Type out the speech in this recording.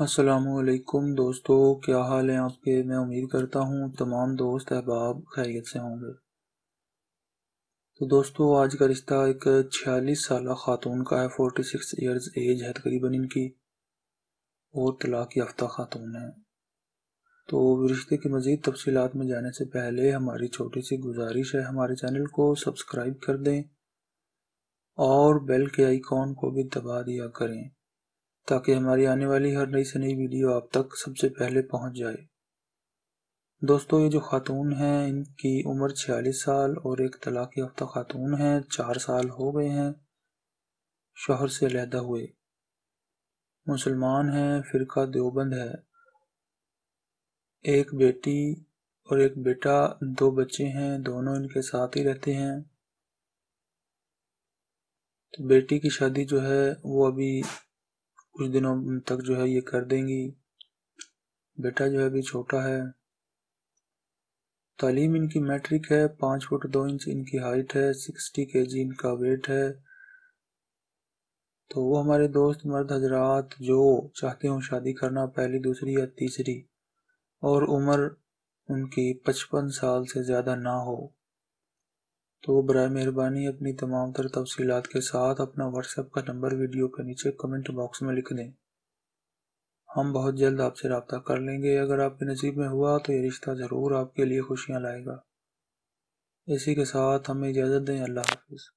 असलकुम दोस्तों क्या हाल है आपके मैं उम्मीद करता हूँ तमाम दोस्त अहबाब खैरियत से होंगे तो दोस्तों आज का रिश्ता एक छियालीस साल खातून का है फोर्टी सिक्स ईयर्स एज है तकरीबन इनकी और तलाक याफ्ता खातून है तो रिश्ते की मज़ीद तफसीत में जाने से पहले हमारी छोटी सी गुजारिश है हमारे चैनल को सब्सक्राइब कर दें और बेल के आइकॉन को भी दबा दिया करें ताकि हमारी आने वाली हर नई से नई वीडियो आप तक सबसे पहले पहुंच जाए दोस्तों ये जो खातून हैं इनकी उम्र छियालीस साल और एक तलाक याफ्ता खातून हैं चार साल हो गए हैं शहर से लहदा हुए मुसलमान हैं फ़िरका देवबंद है एक बेटी और एक बेटा दो बच्चे हैं दोनों इनके साथ ही रहते हैं तो बेटी की शादी जो है वो अभी कुछ दिनों तक जो है ये कर देंगी बेटा जो है अभी छोटा है तालीम इनकी मैट्रिक है पाँच फुट दो इंच इनकी हाइट है सिक्सटी के जी इनका वेट है तो वो हमारे दोस्त मर्द हजरात जो चाहते हों शादी करना पहली दूसरी या तीसरी और उम्र उनकी पचपन साल से ज़्यादा ना हो तो बर मेहरबानी अपनी तमाम तर तफसीत के साथ अपना व्हाट्सएप का नंबर वीडियो के नीचे कमेंट बॉक्स में लिख दें हम बहुत जल्द आपसे रबता कर लेंगे अगर आपके नसीब में हुआ तो ये रिश्ता ज़रूर आपके लिए खुशियाँ लाएगा इसी के साथ हमें इजाज़त दें अल्लाह हाफिज़